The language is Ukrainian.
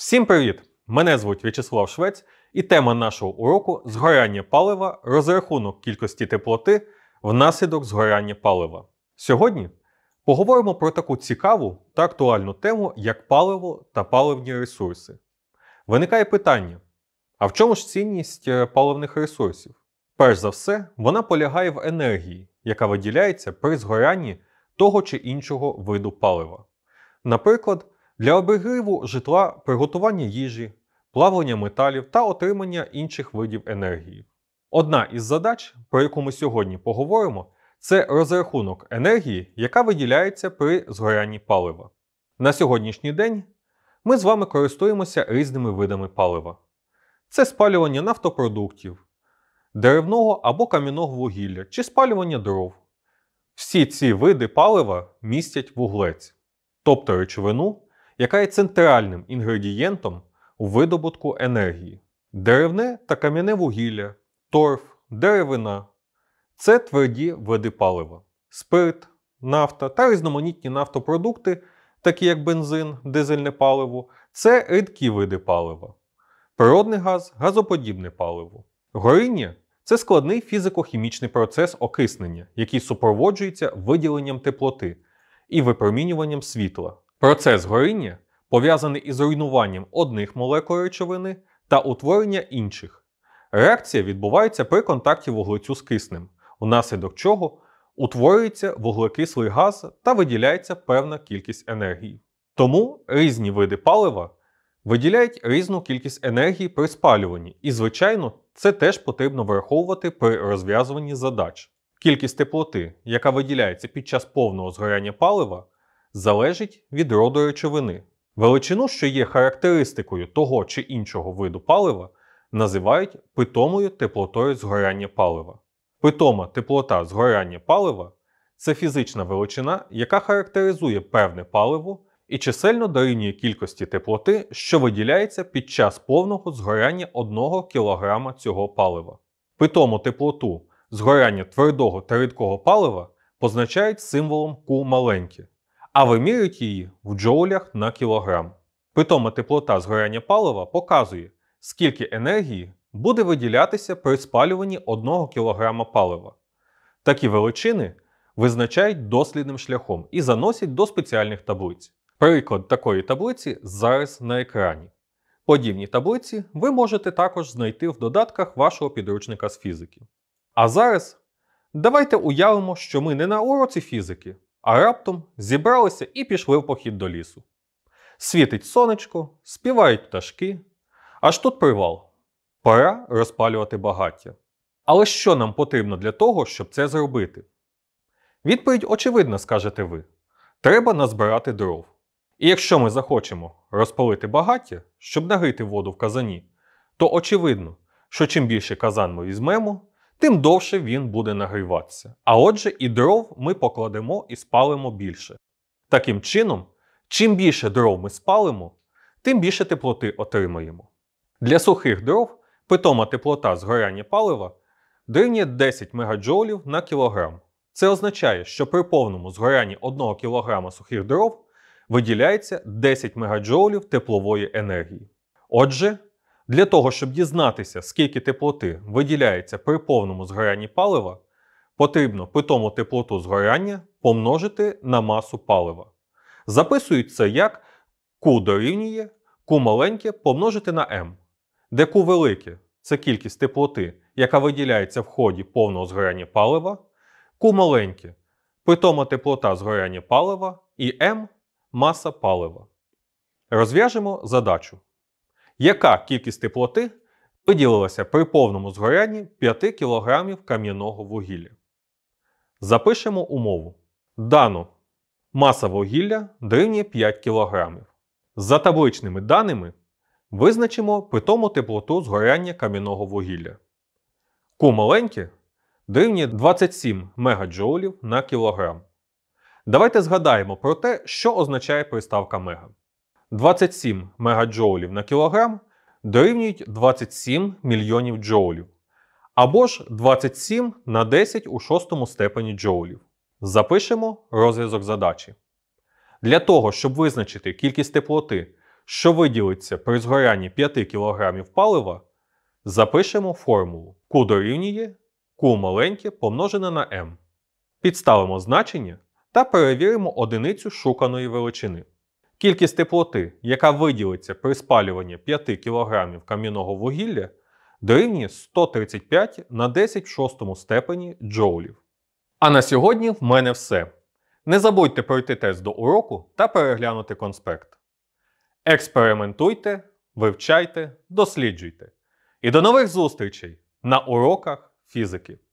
Всім привіт! Мене звуть В'ячеслав Швець, і тема нашого уроку згорання палива, розрахунок кількості теплоти внаслідок згорання палива. Сьогодні поговоримо про таку цікаву та актуальну тему, як паливо та паливні ресурси. Виникає питання: а в чому ж цінність е, паливних ресурсів? Перш за все, вона полягає в енергії, яка виділяється при згоранні того чи іншого виду палива. Наприклад, для обігріву житла приготування їжі, плавлення металів та отримання інших видів енергії. Одна із задач, про яку ми сьогодні поговоримо, це розрахунок енергії, яка виділяється при згорянні палива. На сьогоднішній день ми з вами користуємося різними видами палива. Це спалювання нафтопродуктів, деревного або кам'яного вугілля чи спалювання дров. Всі ці види палива містять вуглець, тобто речовину яка є центральним інгредієнтом у видобутку енергії. Деревне та кам'яне вугілля, торф, деревина це тверді види палива, спирт, нафта та різноманітні нафтопродукти, такі як бензин, дизельне паливо, це рідкі види палива, природний газ газоподібне паливо. Горіння це складний фізико-хімічний процес окиснення, який супроводжується виділенням теплоти і випромінюванням світла. Процес горіння пов'язаний із руйнуванням одних молекул речовини та утворення інших. Реакція відбувається при контакті вуглецю з киснем, внаслідок чого утворюється вуглекислий газ та виділяється певна кількість енергії. Тому різні види палива виділяють різну кількість енергії при спалюванні, і, звичайно, це теж потрібно враховувати при розв'язуванні задач. Кількість теплоти, яка виділяється під час повного згоряння палива, залежить від роду речовини. Величину, що є характеристикою того чи іншого виду палива, називають питомою теплотою згорання палива. Питома теплота згоряння палива це фізична величина, яка характеризує певне паливо і чисельно дорівнює кількості теплоти, що виділяється під час повного згоряння 1 кг цього палива. Питому теплоту згоряння твердого та рідкого палива позначають символом Q маленьке а вимірюють її в джоулях на кілограм. Питома теплота згоряння палива показує, скільки енергії буде виділятися при спалюванні 1 кг палива. Такі величини визначають дослідним шляхом і заносять до спеціальних таблиць. Приклад такої таблиці зараз на екрані. Подібні таблиці ви можете також знайти в додатках вашого підручника з фізики. А зараз давайте уявимо, що ми не на уроці фізики, а раптом зібралися і пішли в похід до лісу. Світить сонечко, співають пташки. Аж тут привал. Пора розпалювати багаття. Але що нам потрібно для того, щоб це зробити? Відповідь очевидна, скажете ви. Треба назбирати дров. І якщо ми захочемо розпалити багаття, щоб нагріти воду в казані, то очевидно, що чим більше казан ми візьмемо, тим довше він буде нагріватися. А отже, і дров ми покладемо і спалимо більше. Таким чином, чим більше дров ми спалимо, тим більше теплоти отримаємо. Для сухих дров питома теплота згоряння палива дорівнює 10 мегаджоулів на кілограм. Це означає, що при повному згорянні 1 кг сухих дров виділяється 10 мегаджоулів теплової енергії. Отже, для того, щоб дізнатися, скільки теплоти виділяється при повному згорянні палива, потрібно питому теплоту згоряння помножити на масу палива. Записується як Q дорівнює Q маленьке помножити на m, де Q велике це кількість теплоти, яка виділяється в ході повного згоряння палива, Q маленьке питома теплота згоряння палива і m маса палива. Розв'яжемо задачу. Яка кількість теплоти виділилася при повному згорянні 5 кг кам'яного вугілля? Запишемо умову. Дано маса вугілля дорівнює 5 кг. За табличними даними визначимо питому теплоту згоряння кам'яного вугілля. Q маленьке дорівнює 27 МДж на кілограм. Давайте згадаємо про те, що означає приставка мега. 27 мегаджоулів на кілограм дорівнюють 27 мільйонів джоулів, або ж 27 на 10 у шостому степені джоулів. Запишемо розв'язок задачі. Для того, щоб визначити кількість теплоти, що виділиться при згорянні 5 кг палива, запишемо формулу Q дорівнює Q маленьке помножене на m. Підставимо значення та перевіримо одиницю шуканої величини. Кількість теплоти, яка виділиться при спалюванні 5 кг камінного вугілля, дорівнює 135 на 10 в шостому степені джоулів. А на сьогодні в мене все. Не забудьте пройти тест до уроку та переглянути конспект. Експериментуйте, вивчайте, досліджуйте. І до нових зустрічей на уроках фізики!